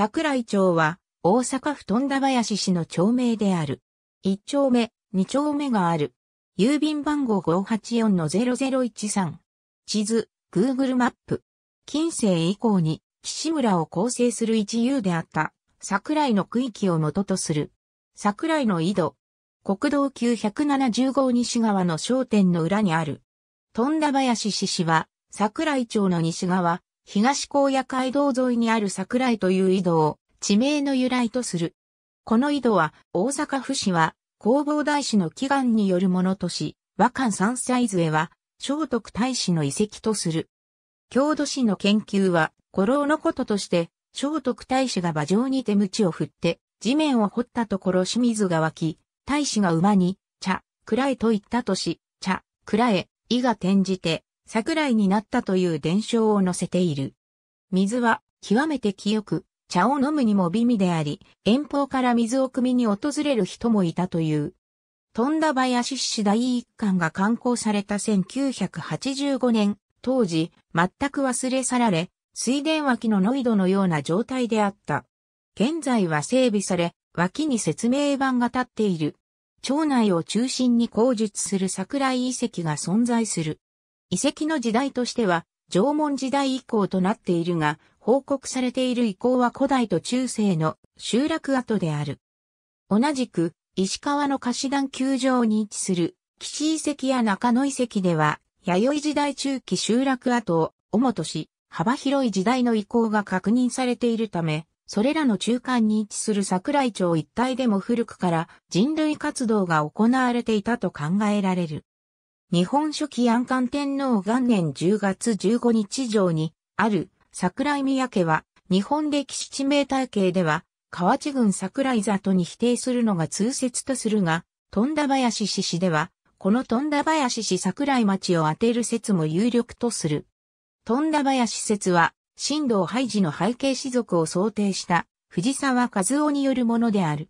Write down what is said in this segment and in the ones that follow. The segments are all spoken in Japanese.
桜井町は、大阪府富田林市の町名である。1丁目、2丁目がある。郵便番号584-0013。地図、Google マップ。近世以降に、岸村を構成する一遊であった、桜井の区域を元とする。桜井の井戸。国道970号西側の商店の裏にある。富田林市市は、桜井町の西側、東高野街道沿いにある桜井という井戸を地名の由来とする。この井戸は大阪府市は弘法大師の祈願によるものとし、和漢三歳へは聖徳太子の遺跡とする。郷土史の研究は、古老のこととして、聖徳太子が馬上に手鞭を振って、地面を掘ったところ清水が湧き、太子が馬に、茶、暗らと言ったとし、茶、くらえ、意が転じて、桜井になったという伝承を載せている。水は極めて清く、茶を飲むにも美味であり、遠方から水を汲みに訪れる人もいたという。富田林市第一巻が刊行された1985年、当時、全く忘れ去られ、水田脇のノイドのような状態であった。現在は整備され、脇に説明板が立っている。町内を中心に口述する桜井遺跡が存在する。遺跡の時代としては、縄文時代以降となっているが、報告されている遺構は古代と中世の集落跡である。同じく、石川の貸団球場に位置する、岸遺跡や中野遺跡では、弥生時代中期集落跡を主とし、幅広い時代の遺構が確認されているため、それらの中間に位置する桜井町一帯でも古くから人類活動が行われていたと考えられる。日本書紀安寛天皇元年10月15日上に、ある桜井宮家は、日本歴史地名体系では、河内郡桜井里に否定するのが通説とするが、富田林市市では、この富田林市桜井町を当てる説も有力とする。富田林説は、神道廃寺の背景士族を想定した藤沢和夫によるものである。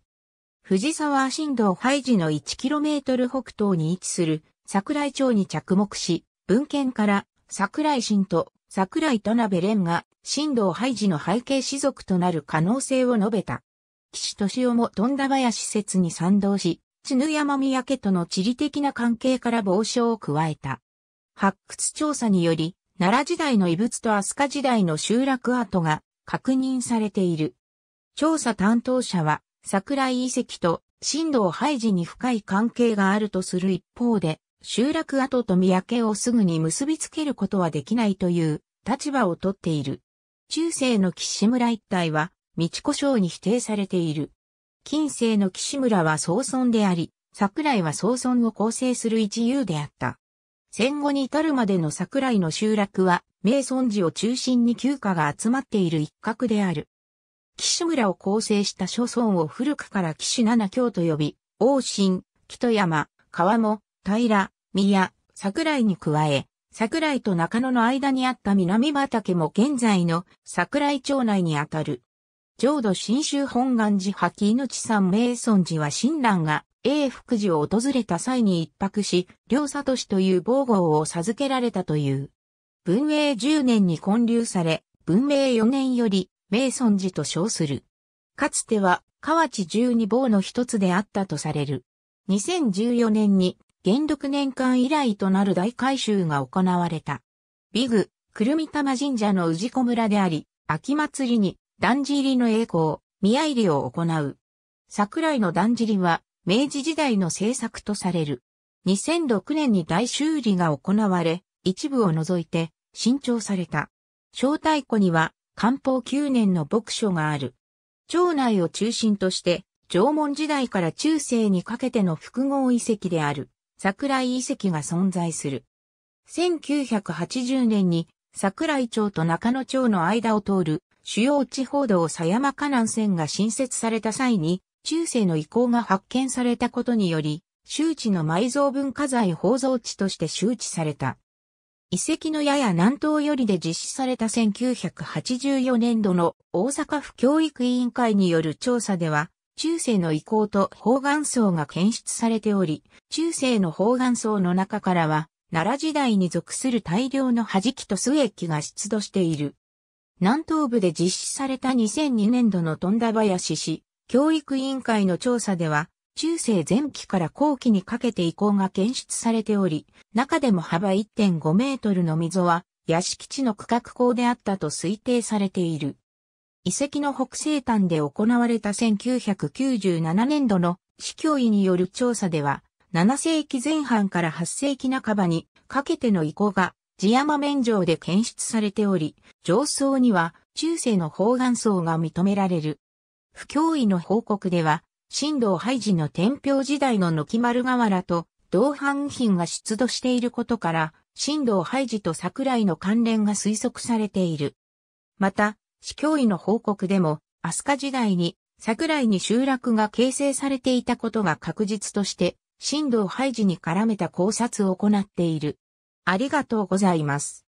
藤沢神道廃寺の 1km 北東に位置する桜井町に着目し、文献から桜井新と桜井田辺蓮が新道廃寺の背景士族となる可能性を述べた。岸敏夫も富田林説に賛同し、津ぬ山宮家との地理的な関係から傍聴を加えた。発掘調査により、奈良時代の遺物と飛鳥時代の集落跡が確認されている。調査担当者は、桜井遺跡と新道廃寺に深い関係があるとする一方で、集落跡と三宅をすぐに結びつけることはできないという立場をとっている。中世の岸村一帯は、道古省に否定されている。近世の岸村は総村であり、桜井は総村を構成する一遊であった。戦後に至るまでの桜井の集落は、名村寺を中心に旧家が集まっている一角である。岸村を構成した諸村を古くから岸七京と呼び、王神、木戸山、川も、平、宮、桜井に加え、桜井と中野の間にあった南畑も現在の桜井町内にあたる。浄土真宗本願寺派木命山名尊寺は親鸞が永福寺を訪れた際に一泊し、両里氏という防護を授けられたという。文明10年に建立され、文明4年より名尊寺と称する。かつては河内十二坊の一つであったとされる。2014年に元禄年間以来となる大改修が行われた。ビグ、久留美玉神社の氏子村であり、秋祭りに、だんじりの栄光、宮入りを行う。桜井のだんじりは、明治時代の制作とされる。2006年に大修理が行われ、一部を除いて、新調された。招待鼓には、漢方9年の牧書がある。町内を中心として、縄文時代から中世にかけての複合遺跡である。桜井遺跡が存在する。1980年に桜井町と中野町の間を通る主要地方道狭山河南線が新設された際に中世の遺構が発見されたことにより周知の埋蔵文化財宝蔵地として周知された。遺跡のやや南東寄りで実施された1984年度の大阪府教育委員会による調査では、中世の遺構と方眼層が検出されており、中世の方眼層の中からは、奈良時代に属する大量の弾きと須液が出土している。南東部で実施された2002年度の富田林市教育委員会の調査では、中世前期から後期にかけて遺構が検出されており、中でも幅1.5メートルの溝は、屋敷地の区画校であったと推定されている。遺跡の北西端で行われた1997年度の司教医による調査では、7世紀前半から8世紀半ばにかけての遺構が地山面上で検出されており、上層には中世の方眼層が認められる。不教医の報告では、神道廃寺の天平時代の軒丸瓦と同版品が出土していることから、神道廃寺と桜井の関連が推測されている。また、市教委の報告でも、飛鳥時代に桜井に集落が形成されていたことが確実として、神道廃寺に絡めた考察を行っている。ありがとうございます。